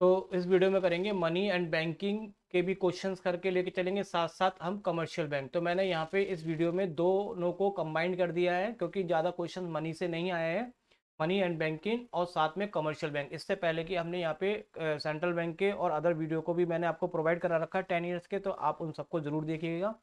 तो इस वीडियो में करेंगे मनी एंड बैंकिंग के भी क्वेश्चंस करके लेके चलेंगे साथ साथ हम कमर्शियल बैंक तो मैंने यहाँ पे इस वीडियो में दोनों को कंबाइंड कर दिया है क्योंकि ज़्यादा क्वेश्चन मनी से नहीं आए हैं मनी एंड बैंकिंग और साथ में कमर्शियल बैंक इससे पहले कि हमने यहाँ पे सेंट्रल बैंक के और अदर वीडियो को भी मैंने आपको प्रोवाइड करा रखा है टेन ईयर्स के तो आप उन सबको ज़रूर देखिएगा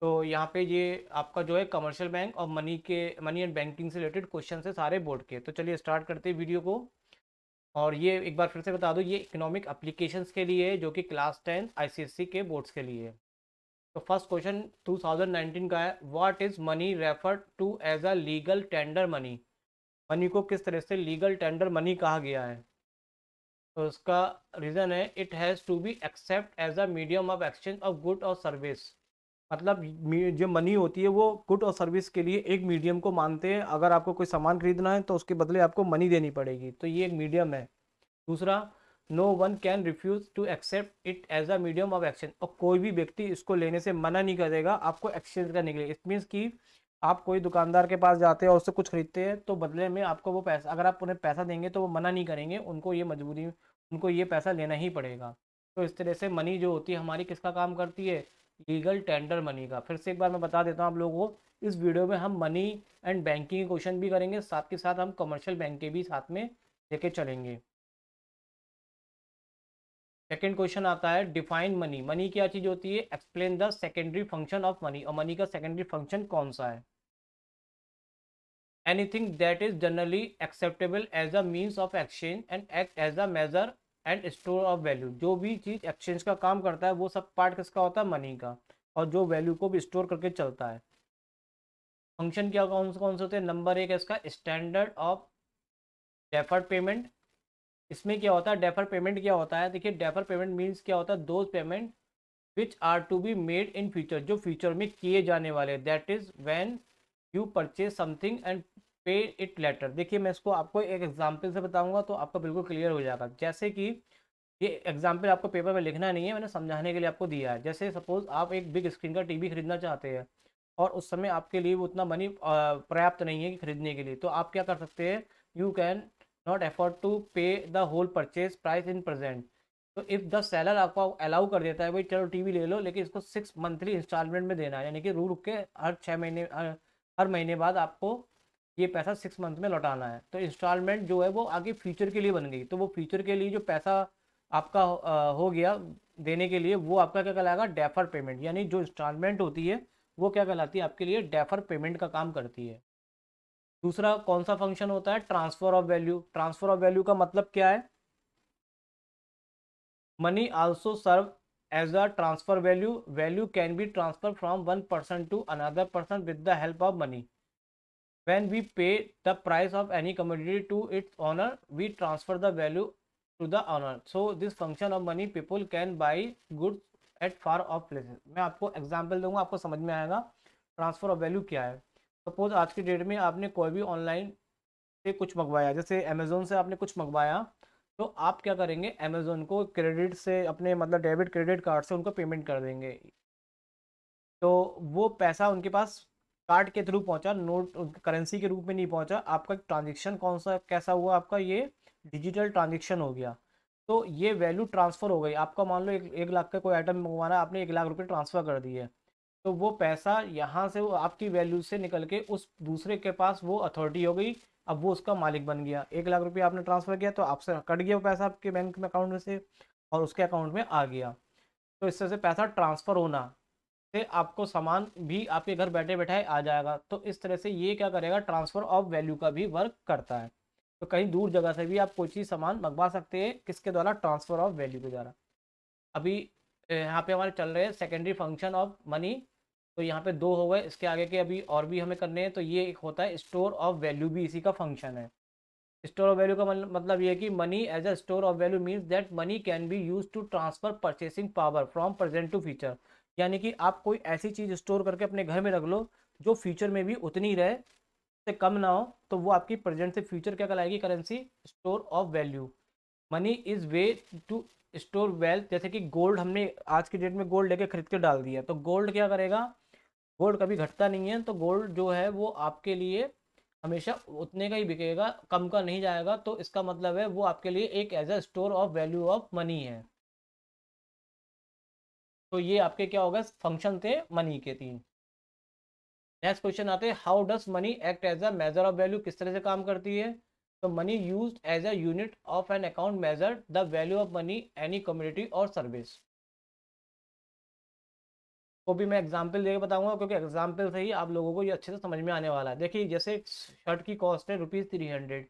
तो यहाँ पे ये आपका जो है कमर्शियल बैंक और मनी के मनी एंड बैंकिंग से रिलेटेड क्वेश्चन है सारे बोर्ड के तो चलिए स्टार्ट करते हैं वीडियो को और ये एक बार फिर से बता दूँ ये इकोनॉमिक अप्लीकेशन के लिए है जो कि क्लास टेन आई के बोर्ड्स के लिए है तो फर्स्ट क्वेश्चन 2019 का है what is money refer to as a legal tender money money को किस तरह से लीगल टेंडर मनी कहा गया है तो उसका रीज़न है it has to be accept as a medium of exchange of good और सर्विस मतलब जो मनी होती है वो गुड और सर्विस के लिए एक मीडियम को मानते हैं अगर आपको कोई सामान खरीदना है तो उसके बदले आपको मनी देनी पड़ेगी तो ये एक मीडियम है दूसरा no one can refuse to accept it as a medium of exchange और कोई भी व्यक्ति इसको लेने से मना नहीं करेगा आपको एक्सचेंज करने के लिए इट मीन्स कि आप कोई दुकानदार के पास जाते हैं और उससे कुछ खरीदते हैं तो बदले में आपको वो पैसा अगर आप उन्हें पैसा देंगे तो वो मना नहीं करेंगे उनको ये मजबूरी उनको ये पैसा लेना ही पड़ेगा तो इस तरह से मनी जो होती है हमारी किसका काम करती है लीगल टेंडर मनी का फिर से एक बार मैं बता देता हूँ आप लोगों को इस वीडियो में हम मनी एंड बैंकिंग के क्वेश्चन भी करेंगे साथ के साथ हम कमर्शियल बैंक के भी साथ में लेके चलेंगे सेकेंड क्वेश्चन आता है डिफाइन मनी मनी क्या चीज़ होती है explain the secondary function of money और मनी का सेकेंडरी फंक्शन कौन सा है anything that is generally acceptable as a means of exchange and act as a measure and store of value जो भी चीज़ एक्सचेंज का काम करता है वो सब पार्ट किसका होता है मनी का और जो वैल्यू को भी स्टोर करके चलता है फंक्शन क्या कौन से कौन से होते हैं नंबर एक है इसका स्टैंडर्ड ऑफ डेफर पेमेंट इसमें क्या होता है डेफर पेमेंट क्या होता है देखिए डेफर पेमेंट मीन्स क्या होता है दो payment which are to be made in future जो फ्यूचर में किए जाने वाले that is when you purchase something and pay it later देखिए मैं इसको आपको एक एग्जाम्पल से बताऊंगा तो आपका बिल्कुल क्लियर हो जाएगा जैसे कि ये एग्जाम्पल आपको पेपर में लिखना नहीं है मैंने समझाने के लिए आपको दिया है जैसे सपोज आप एक बिग स्क्रीन का टीवी खरीदना चाहते हैं और उस समय आपके लिए उतना मनी पर्याप्त नहीं है कि खरीदने के लिए तो आप क्या कर सकते हैं you can not afford to pay the whole purchase price in present तो इफ़ द सेलर आपको अलाउ कर देता है भाई चलो टीवी ले लो लेकिन इसको सिक्स मंथली इंस्टॉलमेंट में देना है यानी कि रू रुक के हर छः महीने हर महीने बाद आपको ये पैसा सिक्स मंथ में लौटाना है तो इंस्टॉलमेंट जो है वो आगे फ्यूचर के लिए बन गई तो वो फ्यूचर के लिए जो पैसा आपका हो गया देने के लिए वो आपका क्या कहलाएगा डेफर पेमेंट यानी जो इंस्टॉलमेंट होती है वो क्या कहलाती है आपके लिए डेफर पेमेंट का काम करती है दूसरा कौन सा फंक्शन होता है transfer of value transfer of value का मतलब क्या है money also serve as a transfer value value can be transfer from one person to another person with the help of money when we pay the price of any commodity to its owner we transfer the value to the owner so this function of money people can buy good at far off places मैं आपको example दूंगा आपको समझ में आएगा transfer of value क्या है suppose आज के डेट में आपने कोई भी ऑनलाइन से कुछ मंगवाया जैसे अमेजोन से आपने कुछ मंगवाया तो आप क्या करेंगे अमेजोन को क्रेडिट से अपने मतलब डेबिट क्रेडिट कार्ड से उनको पेमेंट कर देंगे तो वो पैसा उनके पास कार्ड के थ्रू पहुंचा नोट करेंसी के रूप में नहीं पहुंचा आपका ट्रांजेक्शन कौन सा कैसा हुआ आपका ये डिजिटल ट्रांजेक्शन हो गया तो ये वैल्यू ट्रांसफ़र हो गई आपका मान लो एक, एक लाख का कोई आइटम मंगवाना आपने एक लाख रुपये ट्रांसफ़र कर दिए तो वो पैसा यहाँ से वो आपकी वैल्यू से निकल के उस दूसरे के पास वो अथॉरिटी हो गई अब वो उसका मालिक बन गया एक लाख रुपये आपने ट्रांसफ़र किया तो आपसे कट गया वो पैसा आपके बैंक में अकाउंट में से और उसके अकाउंट में आ गया तो इस तरह से पैसा ट्रांसफ़र होना से आपको सामान भी आपके घर बैठे बैठे आ जाएगा तो इस तरह से ये क्या करेगा ट्रांसफ़र ऑफ वैल्यू का भी वर्क करता है तो कहीं दूर जगह से भी आप कोई चीज़ सामान मंगवा सकते हैं किसके द्वारा ट्रांसफ़र ऑफ वैल्यू के द्वारा अभी यहाँ पे हमारे चल रहे हैं सेकेंडरी फंक्शन ऑफ मनी तो यहाँ पे दो हो गए इसके आगे के अभी और भी हमें करने हैं तो ये एक होता है स्टोर ऑफ वैल्यू भी इसी का फंक्शन है स्टोर ऑफ वैल्यू का मतलब ये है कि money as a store of value means that money can be use to transfer purchasing power from present to future यानी कि आप कोई ऐसी चीज़ स्टोर करके अपने घर में रख लो जो फ्यूचर में भी उतनी रहे से कम ना हो तो वो आपकी प्रेजेंट से फ्यूचर क्या कहलाएगी currency store of value money is way to store wealth जैसे कि गोल्ड हमने आज की डेट में गोल्ड लेके खरीद के डाल दिया तो गोल्ड क्या करेगा गोल्ड कभी घटता नहीं है तो गोल्ड जो है वो आपके लिए हमेशा उतने का ही बिकेगा कम का नहीं जाएगा तो इसका मतलब है वो आपके लिए एक as a store of value of money है तो ये आपके क्या होगा फंक्शन थे मनी के तीन नेक्स्ट क्वेश्चन आते हैं how does money act as a measure of value किस तरह से काम करती है तो money use as a unit of an account measure the value of money any community और सर्विस को भी मैं एग्जाम्पल देकर बताऊंगा क्योंकि एग्जाम्पल से ही आप लोगों को ये अच्छे से समझ में आने वाला है देखिए जैसे शर्ट की कॉस्ट है रुपीज़ थ्री हंड्रेड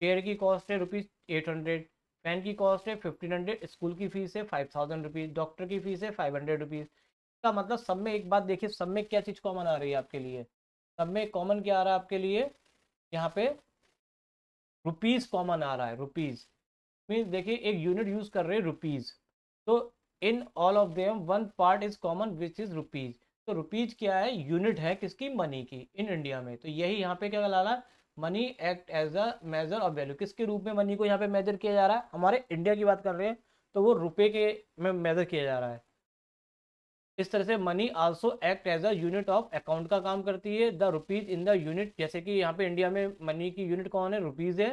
पेयर की कॉस्ट है रुपीज़ एट हंड्रेड फैन की कॉस्ट है फिफ्टीन हंड्रेड स्कूल की फीस है फाइव थाउजेंड रुपीज़ डॉक्टर की फीस है फाइव हंड्रेड रुपीज़ का मतलब सब में एक बात देखिए सब में क्या चीज़ कॉमन आ रही है आपके लिए सब में कॉमन क्या आ रहा है आपके लिए यहाँ पे रुपीज़ कॉमन आ रहा है रुपीज़ मीन देखिए एक यूनिट यूज़ कर रहे हैं रुपीज़ तो in all of them one part is common which is rupees तो रुपीज़ क्या है यूनिट है किसकी मनी की इन इंडिया में तो यही यहाँ पे क्या कहला रहा है money act as a measure of value किसके रूप में मनी को यहाँ पे मेजर किया जा रहा है हमारे इंडिया की बात कर रहे हैं तो वो रुपए के में मेजर किया जा रहा है इस तरह से money also act as a unit of account का काम करती है the rupees in the unit जैसे कि यहाँ पे इंडिया में मनी की यूनिट कौन है रुपीज़ है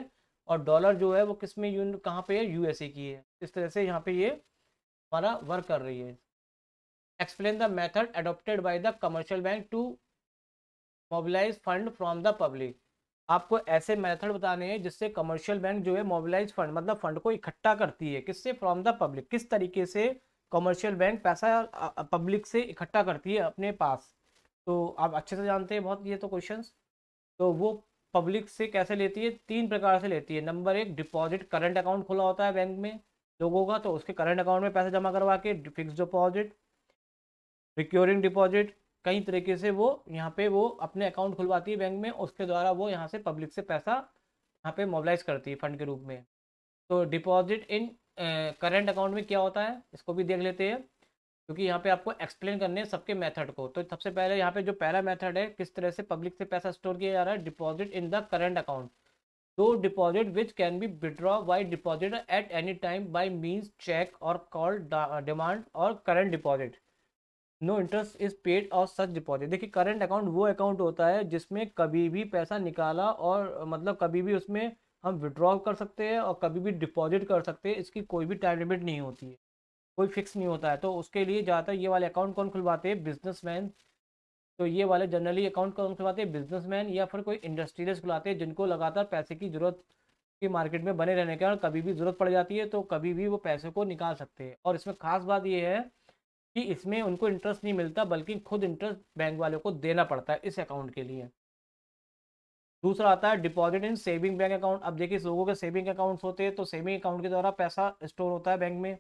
और डॉलर जो है वो किस में यूनिट कहाँ पे है यूएसए की है इस तरह से यहाँ पे ये हमारा वर्क कर रही है explain the method adopted by the commercial bank to mobilise fund from the public आपको ऐसे मेथड बताने हैं जिससे कमर्शियल बैंक जो है मोबिलाइज फंड मतलब फंड को इकट्ठा करती है किससे फ्रॉम द पब्लिक किस तरीके से कमर्शियल बैंक पैसा पब्लिक से इकट्ठा करती है अपने पास तो आप अच्छे से जानते हैं बहुत ये तो क्वेश्चन तो वो पब्लिक से कैसे लेती है तीन प्रकार से लेती है नंबर एक डिपॉजिट करंट अकाउंट खुला होता है बैंक में लोगों का तो उसके करंट अकाउंट में पैसा जमा करवा के फिक्स डिपॉजिट रिक्योरिंग डिपॉजिट कई तरीके से वो यहाँ पे वो अपने अकाउंट खुलवाती है बैंक में उसके द्वारा वो यहाँ से पब्लिक से पैसा यहाँ पे मोबलाइज करती है फंड के रूप में तो डिपॉजिट इन करेंट अकाउंट में क्या होता है इसको भी देख लेते हैं क्योंकि यहाँ पे आपको एक्सप्लेन करने हैं सबके मेथड को तो सबसे पहले यहाँ पे जो पहला मेथड है किस तरह से पब्लिक से पैसा स्टोर किया जा रहा है deposit in the current account दो deposit which can be withdraw by deposit at any time by means cheque और कॉल डिमांड और current deposit no interest is paid और सच डिपॉजिट देखिए करंट अकाउंट वो अकाउंट होता है जिसमें कभी भी पैसा निकाला और मतलब कभी भी उसमें हम विड्रॉ कर सकते हैं और कभी भी डिपॉजिट कर सकते हैं इसकी कोई भी टाइम लिमिट नहीं होती है कोई फिक्स नहीं होता है तो उसके लिए ज़्यादातर ये वाले अकाउंट कौन खुलवाते हैं बिजनेस तो ये वाले जनरली अकाउंट कौन खुलवाते हैं बिजनेस या फिर कोई इंडस्ट्रीज खुलाते हैं जिनको लगातार पैसे की जरूरत की मार्केट में बने रहने के कारण कभी भी ज़रूरत पड़ जाती है तो कभी भी वो पैसे को निकाल सकते हैं और इसमें खास बात ये है कि इसमें उनको इंटरेस्ट नहीं मिलता बल्कि खुद इंटरेस्ट बैंक वालों को देना पड़ता है इस अकाउंट के लिए दूसरा आता है deposit in saving bank account अब देखिए लोगों के सेविंग अकाउंट्स होते हैं तो सेविंग अकाउंट के द्वारा पैसा स्टोर होता है बैंक में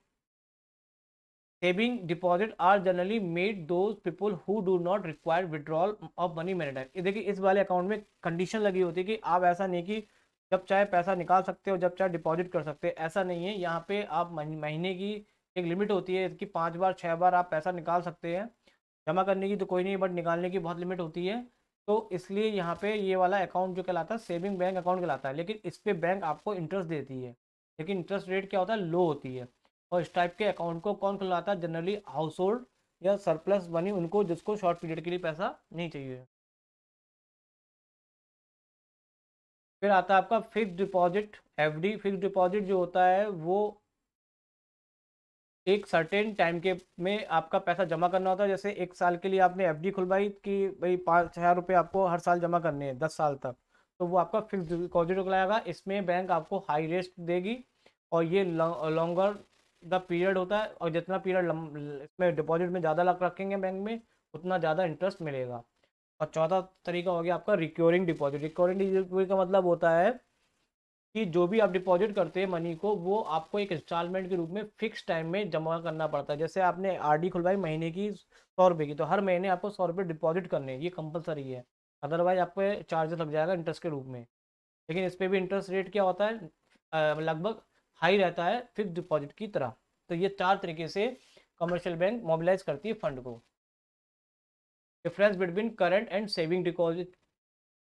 saving deposit are generally made to people who do not require withdrawal of money many ये देखिए इस वाले अकाउंट में कंडीशन लगी होती है कि आप ऐसा नहीं कि जब चाहे पैसा निकाल सकते हो जब चाहे डिपॉजिट कर सकते हो ऐसा नहीं है यहाँ पे आप महीने की एक लिमिट होती है इसकी पाँच बार छः बार आप पैसा निकाल सकते हैं जमा करने की तो कोई नहीं बट निकालने की बहुत लिमिट होती है तो इसलिए यहाँ पे ये वाला अकाउंट जो कहलाता है सेविंग बैंक अकाउंट कहलाता है लेकिन इस पर बैंक आपको इंटरेस्ट देती है लेकिन इंटरेस्ट रेट क्या होता है लो होती है और इस टाइप के अकाउंट को कौन खुलवाता है जनरली हाउस होल्ड या सरप्लस बनी उनको जिसको शॉर्ट पीरियड के लिए पैसा नहीं चाहिए फिर आता है आपका fix deposit FD fix deposit जो होता है वो एक सर्टेन टाइम के में आपका पैसा जमा करना होता है जैसे एक साल के लिए आपने एफ खुलवाई कि भाई पाँच हज़ार रुपये आपको हर साल जमा करने हैं दस साल तक तो वो आपका फिक्स डिपॉजिट कहलाएगा इसमें बैंक आपको हाई रेस्ट देगी और ये लॉन्गर द पीरियड होता है और जितना पीरियड इसमें डिपॉजिट में ज़्यादा लग रखेंगे बैंक में उतना ज़्यादा इंटरेस्ट मिलेगा और चौथा तरीका हो गया आपका रिक्योरिंग डिपॉजिट रिक्योरिंग डिपॉजिट का मतलब होता है कि जो भी आप डिपॉजिट करते हैं मनी को वो आपको एक इंस्टॉलमेंट के रूप में फिक्स टाइम में जमा करना पड़ता है जैसे आपने आरडी खुलवाई महीने की सौ रुपये की तो हर महीने आपको सौ रुपये डिपॉजिट करने ये कंपलसरी है अदरवाइज आपको चार्जेस लग जाएगा इंटरेस्ट के रूप में लेकिन इस पर भी इंटरेस्ट रेट क्या होता है लगभग हाई रहता है फिक्स डिपॉजिट की तरह तो ये चार तरीके से कमर्शियल बैंक मोबिलाइज करती है फंड को difference between current and saving deposit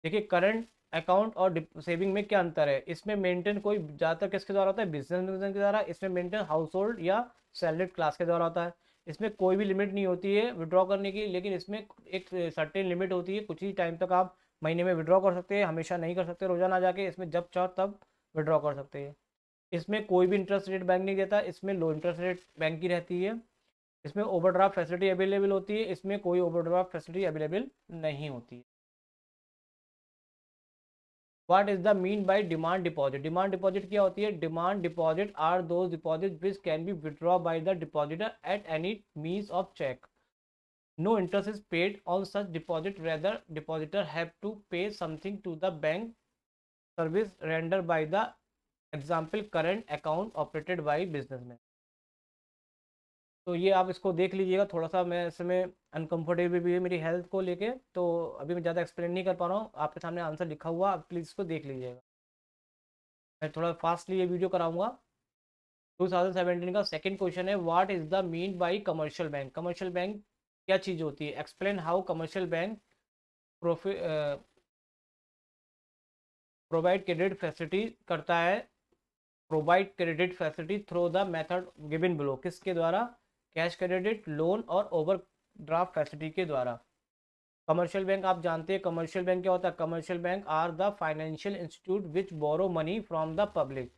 देखिए करंट अकाउंट और सेविंग में क्या अंतर है इसमें मेंटेन कोई ज़्यादातर किसके द्वारा होता है बिजनेस के द्वारा इसमें मेंटेन हाउस होल्ड या सैलरीड क्लास के द्वारा होता है इसमें कोई भी लिमिट नहीं होती है विड्रॉ करने की लेकिन इसमें एक सर्टेन लिमिट होती है कुछ ही टाइम तक आप महीने में विड्रॉ कर सकते हैं हमेशा नहीं कर सकते रोजाना जाके इसमें जब चाहो तब विड्रॉ कर सकते हैं इसमें कोई भी इंटरेस्ट रेट बैंक नहीं देता इसमें लो इंटरेस्ट रेट बैंक की रहती है इसमें ओवरड्राफ्ट फैसिलिटी अवेलेबल होती है इसमें कोई ओवरड्राफ्ट फैसिलिटी अवेलेबल नहीं होती है what is the mean by demand deposit demand deposit क्या होती है demand deposit are those deposit which can be withdraw by the depositor at any means of cheque no interest is paid on such deposit whether depositor have to pay something to the bank service render by the example current account operated by business man तो ये आप इसको देख लीजिएगा थोड़ा सा मैं इसमें अनकम्फर्टेबल भी है मेरी हेल्थ को लेके तो अभी मैं ज़्यादा एक्सप्लेन नहीं कर पा रहा हूँ आपके सामने आंसर लिखा हुआ आप प्लीज़ इसको देख लीजिएगा मैं थोड़ा फास्टली ये वीडियो कराऊंगा 2017 का सेकंड क्वेश्चन है what is the mean by commercial bank commercial bank क्या चीज़ होती है explain how commercial bank provide credit facility करता है provide credit facility through the method given below किसके द्वारा कैश क्रेडिट लोन और ओवर ड्राफ्ट फैसिलिटी के द्वारा कमर्शियल बैंक आप जानते हैं कमर्शियल बैंक क्या होता है commercial bank are the financial institute which borrow money from the public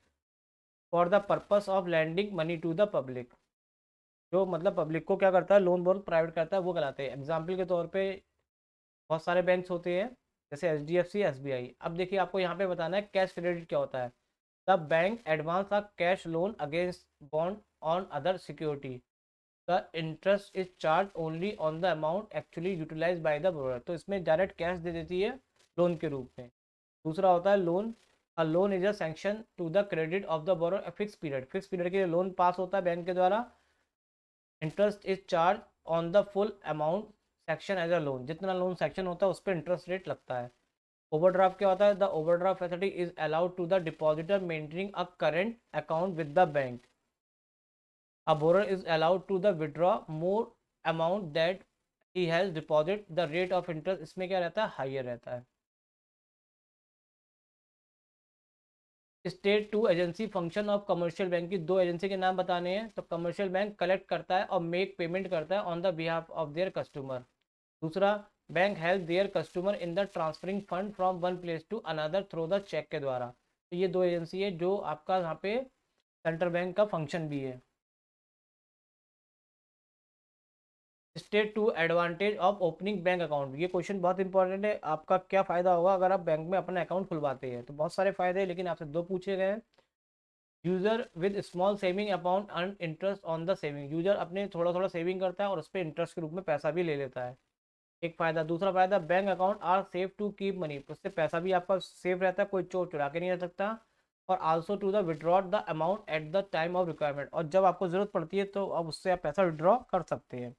for the purpose of lending money to the public जो मतलब पब्लिक को क्या करता है लोन बोरो प्राइवेट करता है वो कहलाते हैं एग्जाम्पल के तौर पर बहुत सारे बैंक होते हैं जैसे H D F C S B I अब देखिए आपको यहाँ पे बताना है कैश क्रेडिट क्या होता है the bank advance a cash loan against bond on other security the interest is charge only on the amount actually utilise by the borrower तो इसमें डायरेक्ट कैश दे देती है लोन के रूप में दूसरा होता है loan a loan is a sanction to the credit of the bore fix period fix period के लिए लोन पास होता है बैंक के द्वारा interest is charge on the full amount section as a loan जितना लोन सेक्शन होता है उस पर इंटरेस्ट रेट लगता है ओवरड्राफ्ट क्या होता है the overdraft facility is allowed to the depositor maintaining a current account with the bank a borrower is allowed to the withdraw more amount that he has deposit the rate of interest इसमें क्या रहता है higher रहता है state two agency function of commercial bank की दो agency के नाम बताने हैं तो कमर्शियल बैंक कलेक्ट करता है और मेक पेमेंट करता है on the behalf of their customer दूसरा bank help their customer in the transferring fund from one place to another through the cheque के द्वारा तो ये दो एजेंसी है जो आपका यहाँ पे सेंट्रल बैंक का फंक्शन भी है state two advantage of opening bank account ये क्वेश्चन बहुत इंपॉर्टेंट है आपका क्या फ़ायदा होगा अगर आप बैंक में अपना अकाउंट खुलवाते हैं तो बहुत सारे फायदे हैं लेकिन आपसे दो पूछे गए हैं user with small saving account earn interest on the saving user अपने थोड़ा थोड़ा सेविंग करता है और उस पर इंटरेस्ट के रूप में पैसा भी ले लेता है एक फ़ायदा दूसरा फ़ायदा bank account are safe to keep money उससे पैसा भी आपका सेफ रहता है कोई चोर चुरा के नहीं रह सकता और also to the withdraw the amount at the time of requirement और जब आपको ज़रूरत पड़ती है तो अब उससे आप पैसा विड्रॉ कर सकते हैं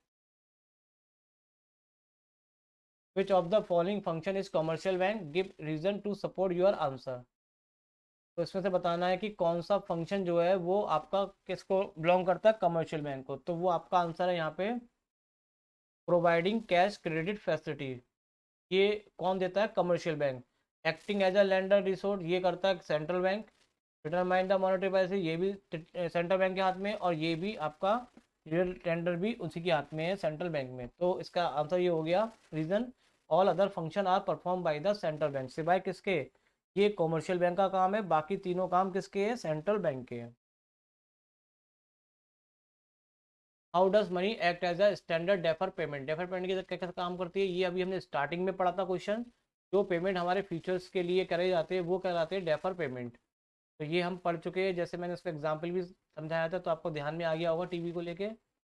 which of the following function is commercial bank give reason to support your answer तो इसमें से बताना है कि कौन सा फंक्शन जो है वो आपका किसको बिलोंग करता है कमर्शियल बैंक को तो वो आपका आंसर है यहाँ पे प्रोवाइडिंग कैश क्रेडिट फैसिलिटी ये कौन देता है commercial bank acting as a lender resort ये करता है central bank determine the monetary policy ये भी सेंट्रल बैंक के हाथ में और ये भी आपका रियल टेंडर भी उसी के हाथ में है सेंट्रल बैंक में तो इसका आंसर ये हो गया reason all other function are perform by the central bank सिवाय किसके ये कॉमर्शियल बैंक का काम है बाकी तीनों काम किसके हैं सेंट्रल बैंक के हैं how does money act as a standard defer payment defer payment की क्या क्या काम करती है ये अभी हमने स्टार्टिंग में पढ़ा था क्वेश्चन जो पेमेंट हमारे फ्यूचर्स के लिए करे जाते हैं वो कहलाते हैं डेफर पेमेंट तो ये हम पढ़ चुके हैं जैसे मैंने उसका एग्जाम्पल भी समझाया था तो आपको ध्यान में आ गया होगा टीवी को लेके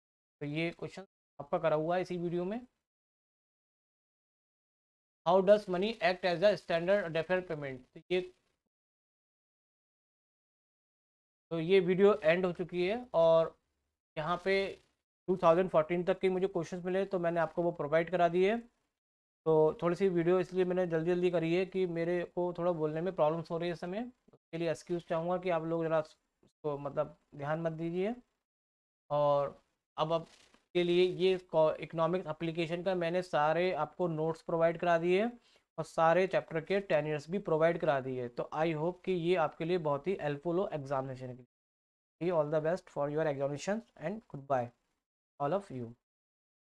तो ये क्वेश्चन आपका करा हुआ है इसी वीडियो में how does money act as a standard defer payment तो ये तो ये वीडियो एंड हो चुकी है और यहाँ पे 2014 तक के मुझे क्वेश्चंस मिले तो मैंने आपको वो प्रोवाइड करा दिए तो थोड़ी सी वीडियो इसलिए मैंने जल्दी जल्दी करी है कि मेरे को थोड़ा बोलने में प्रॉब्लम्स हो रही है इस समय लिए एक्सक्यूज़ चाहूँगा कि आप लोग ज़रा उसको मतलब ध्यान मत दीजिए और अब अब के लिए ये इकोनॉमिक अप्लीकेशन का मैंने सारे आपको नोट्स प्रोवाइड करा दिए और सारे चैप्टर के टेन ईयर्स भी प्रोवाइड करा दिए तो आई होप कि ये आपके लिए बहुत ही हेल्पफुल हो एग्जामिनेशन के लिए all the best for your examination and good bye all of you